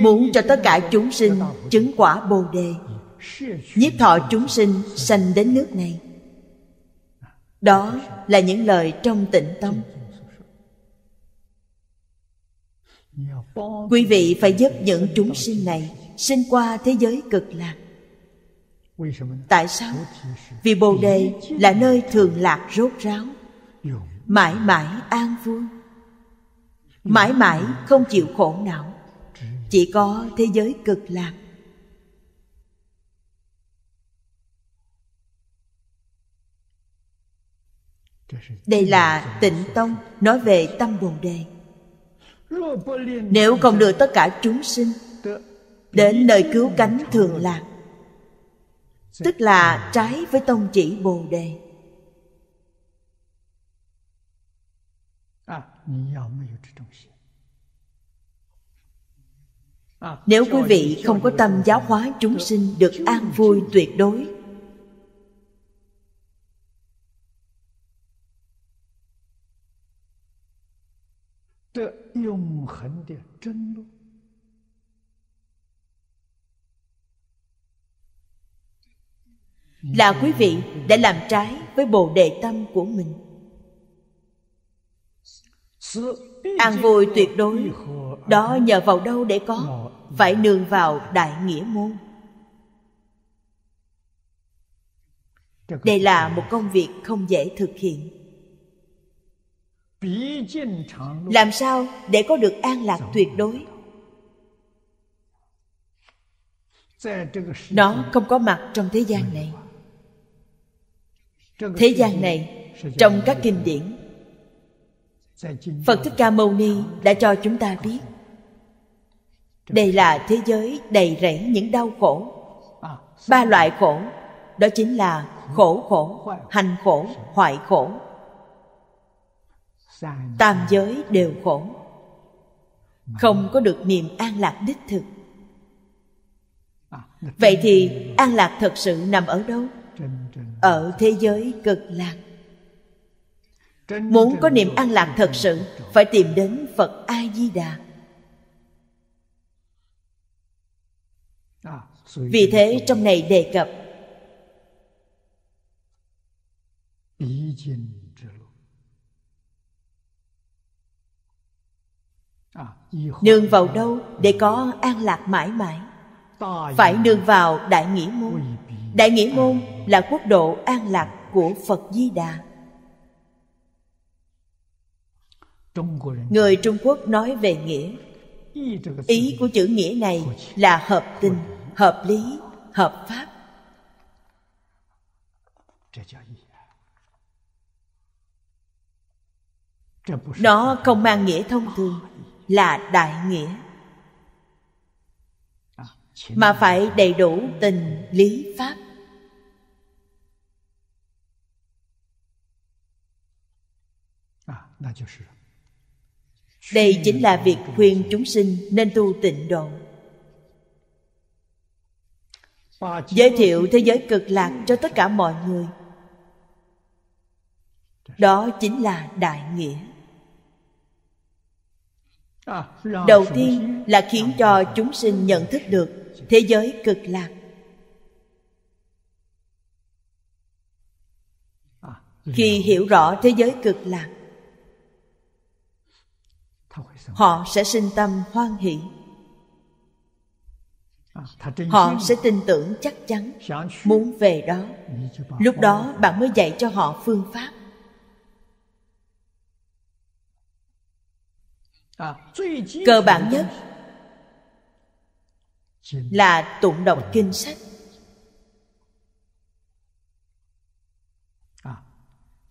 muốn cho tất cả chúng sinh chứng quả bồ đề nhiếp thọ chúng sinh sanh đến nước này đó là những lời trong tịnh tâm quý vị phải giúp những chúng sinh này sinh qua thế giới cực lạc tại sao vì bồ đề là nơi thường lạc rốt ráo mãi mãi an vui mãi mãi không chịu khổ não chỉ có thế giới cực lạc đây là tịnh tông nói về tâm bồ đề nếu không được tất cả chúng sinh đến nơi cứu cánh thường lạc tức là trái với tông chỉ bồ đề nếu quý vị không có tâm giáo hóa chúng sinh được an vui tuyệt đối là quý vị đã làm trái với bồ đề tâm của mình an vui tuyệt đối đó nhờ vào đâu để có phải nương vào đại nghĩa môn đây là một công việc không dễ thực hiện làm sao để có được an lạc tuyệt đối nó không có mặt trong thế gian này thế gian này trong các kinh điển phật thích ca mâu ni đã cho chúng ta biết đây là thế giới đầy rẫy những đau khổ ba loại khổ đó chính là khổ khổ hành khổ hoại khổ tam giới đều khổ không có được niềm an lạc đích thực vậy thì an lạc thật sự nằm ở đâu ở thế giới cực lạc muốn có niềm an lạc thật sự phải tìm đến phật a di đà vì thế trong này đề cập nương vào đâu để có an lạc mãi mãi phải nương vào đại nghĩa môn đại nghĩa môn là quốc độ an lạc của phật di đà người trung quốc nói về nghĩa ý của chữ nghĩa này là hợp tình hợp lý hợp pháp nó không mang nghĩa thông thường là đại nghĩa à, mà phải đầy đủ tình lý pháp à, đây chính là việc khuyên chúng sinh nên tu tịnh độ giới thiệu thế giới cực lạc cho tất cả mọi người đó chính là đại nghĩa đầu tiên là khiến cho chúng sinh nhận thức được thế giới cực lạc khi hiểu rõ thế giới cực lạc họ sẽ sinh tâm hoan hỷ họ sẽ tin tưởng chắc chắn muốn về đó lúc đó bạn mới dạy cho họ phương pháp cơ bản nhất là tụng đọc kinh sách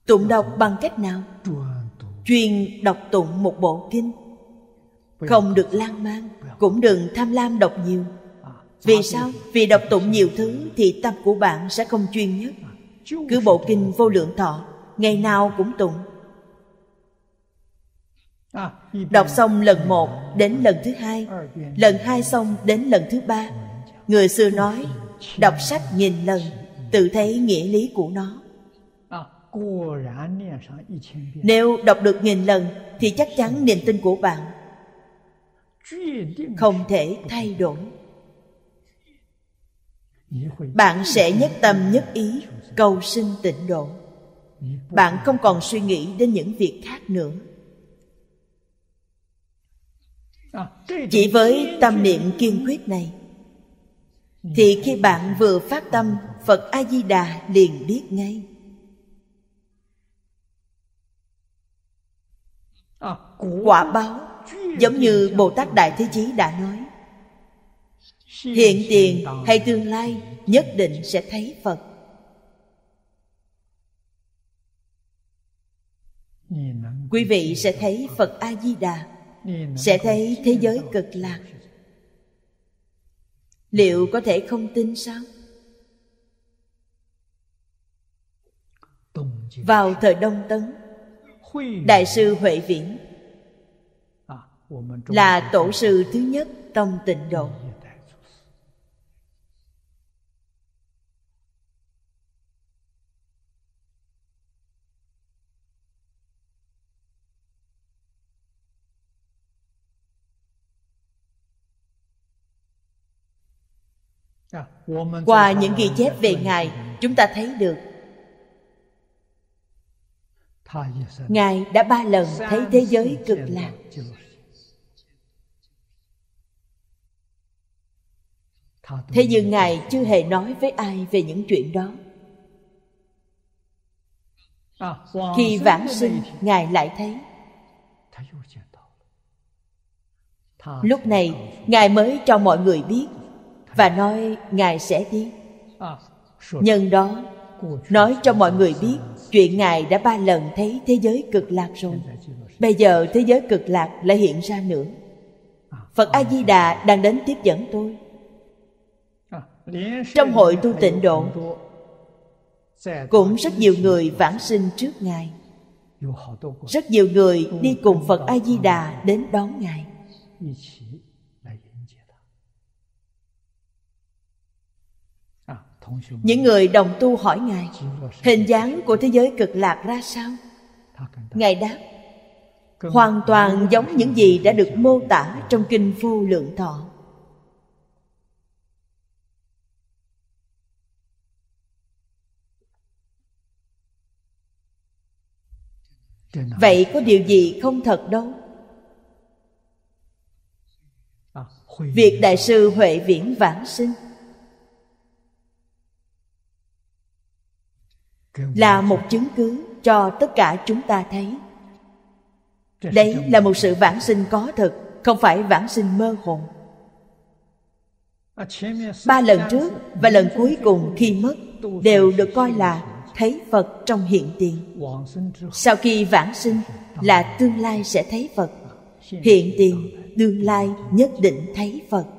tụng đọc bằng cách nào chuyên đọc tụng một bộ kinh không được lan man cũng đừng tham lam đọc nhiều vì sao vì đọc tụng nhiều thứ thì tâm của bạn sẽ không chuyên nhất cứ bộ kinh vô lượng thọ ngày nào cũng tụng đọc xong lần một đến lần thứ hai lần hai xong đến lần thứ ba người xưa nói đọc sách nghìn lần tự thấy nghĩa lý của nó nếu đọc được nghìn lần Thì chắc chắn niềm tin của bạn Không thể thay đổi Bạn sẽ nhất tâm nhất ý Cầu sinh tịnh độ Bạn không còn suy nghĩ đến những việc khác nữa Chỉ với tâm niệm kiên quyết này Thì khi bạn vừa phát tâm Phật A-di-đà liền biết ngay Ờ, quả báo giống như bồ tát đại thế chí đã nói hiện tiền hay tương lai nhất định sẽ thấy phật quý vị sẽ thấy phật a di đà sẽ thấy thế giới cực lạc liệu có thể không tin sao vào thời đông tấn đại sư huệ viễn à, là tổ sư thứ nhất tông tịnh độ à, qua những ghi chép về ngài chúng ta thấy được Ngài đã ba lần thấy thế giới cực lạc Thế nhưng Ngài chưa hề nói với ai về những chuyện đó à, Khi vãng sinh Ngài lại thấy Lúc này Ngài mới cho mọi người biết Và nói Ngài sẽ đi à, Nhân đó nói cho mọi người biết chuyện ngài đã ba lần thấy thế giới cực lạc rồi bây giờ thế giới cực lạc lại hiện ra nữa phật a di đà đang đến tiếp dẫn tôi trong hội tu tịnh độ cũng rất nhiều người vãng sinh trước ngài rất nhiều người đi cùng phật a di đà đến đón ngài những người đồng tu hỏi ngài hình dáng của thế giới cực lạc ra sao ngài đáp hoàn toàn giống những gì đã được mô tả trong kinh vô lượng thọ vậy có điều gì không thật đâu việc đại sư huệ viễn vãng sinh là một chứng cứ cho tất cả chúng ta thấy đấy là một sự vãng sinh có thực không phải vãng sinh mơ hồ ba lần trước và lần cuối cùng khi mất đều được coi là thấy phật trong hiện tiền sau khi vãng sinh là tương lai sẽ thấy phật hiện tiền tương lai nhất định thấy phật